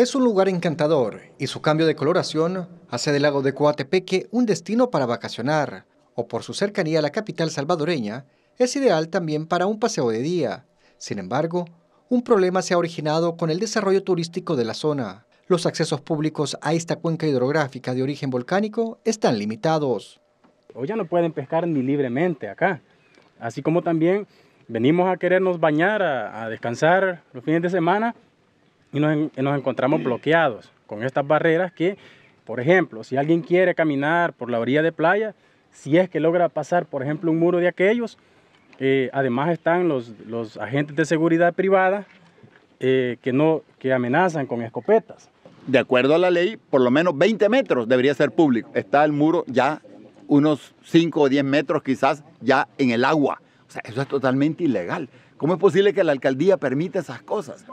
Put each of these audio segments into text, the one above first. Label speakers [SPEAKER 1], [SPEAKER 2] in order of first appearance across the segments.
[SPEAKER 1] Es un lugar encantador y su cambio de coloración hace del lago de Coatepeque un destino para vacacionar o por su cercanía a la capital salvadoreña, es ideal también para un paseo de día. Sin embargo, un problema se ha originado con el desarrollo turístico de la zona. Los accesos públicos a esta cuenca hidrográfica de origen volcánico están limitados. Hoy ya no pueden pescar ni libremente acá, así como también
[SPEAKER 2] venimos a querernos bañar, a, descansar los fines de semana y nos, encontramos bloqueados con estas barreras que, por ejemplo, si alguien quiere caminar por la orilla de playa, si es que logra pasar, por ejemplo, un muro de aquellos, eh, además están los, los, agentes de seguridad privada eh, que, no, que amenazan con
[SPEAKER 3] escopetas. De acuerdo a la ley, por lo menos 20 metros debería ser público. Está el muro ya unos 5 o 10 metros quizás ya en el agua. O sea, eso es totalmente ilegal. ¿Cómo es posible que la alcaldía permita esas cosas?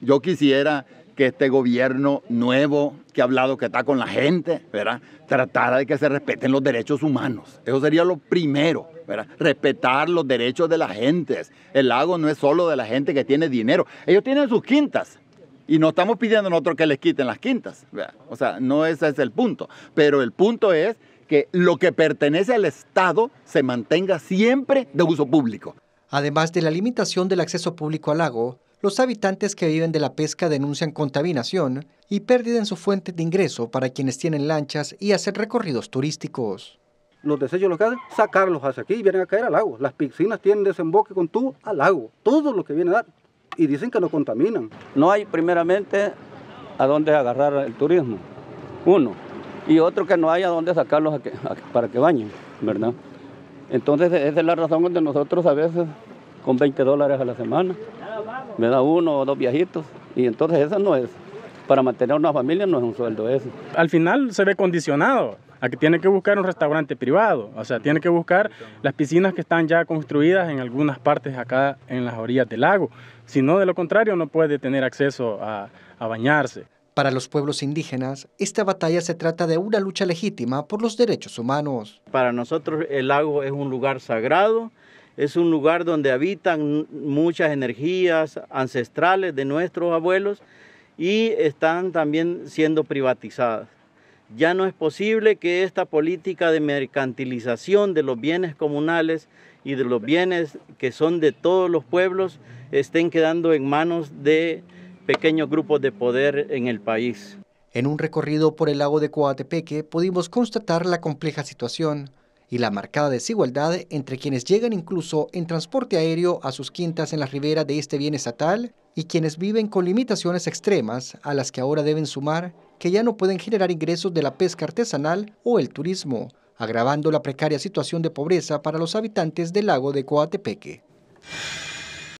[SPEAKER 3] Yo quisiera que este gobierno nuevo que ha hablado, que está con la gente, ¿verdad? Tratara de que se respeten los derechos humanos. Eso sería lo primero, ¿verdad? Respetar los derechos de la gente. El lago no es solo de la gente que tiene dinero. Ellos tienen sus quintas. Y no estamos pidiendo nosotros que les quiten las quintas. O sea, no ese es el punto. Pero el punto es que lo que pertenece al Estado se mantenga siempre de uso público.
[SPEAKER 1] Además de la limitación del acceso público al lago, los habitantes que viven de la pesca denuncian contaminación y pérdida en su fuente de ingreso para quienes tienen lanchas y hacen recorridos turísticos. Los desechos que lo es sacarlos hacia aquí y vienen a caer al lago. Las piscinas tienen desemboque con tubo al lago. Todo lo que viene a dar. Y dicen que no contaminan. No hay
[SPEAKER 4] primeramente a dónde agarrar el turismo. Uno. Y otro que no hay a dónde sacarlos para que bañen, ¿verdad? Entonces esa es la razón donde nosotros a veces con 20 dólares a la semana me da uno o dos viajitos y entonces eso no es.
[SPEAKER 2] Para mantener una familia no es un sueldo eso. Al final se ve condicionado a que tiene que buscar un restaurante privado, o sea, tiene que buscar las piscinas que están ya construidas en algunas partes acá en las orillas del lago, si no, de lo contrario, no puede tener acceso a, a
[SPEAKER 1] bañarse. Para los pueblos indígenas, esta batalla se trata de una lucha legítima por los derechos humanos.
[SPEAKER 4] Para nosotros el lago es un lugar sagrado es un lugar donde habitan muchas energías ancestrales de nuestros abuelos y están también siendo privatizadas. Ya no es posible que esta política de mercantilización de los bienes comunales y de los bienes que son de todos los pueblos estén quedando en manos de pequeños grupos de poder en el país.
[SPEAKER 1] En un recorrido por el lago de Coatepeque pudimos constatar la compleja situación y la marcada desigualdad entre quienes llegan incluso en transporte aéreo a sus quintas en la ribera de este bien estatal y quienes viven con limitaciones extremas a las que ahora deben sumar que ya no pueden generar ingresos de la pesca artesanal o el turismo, agravando la precaria situación de pobreza para los habitantes del lago de Coatepeque.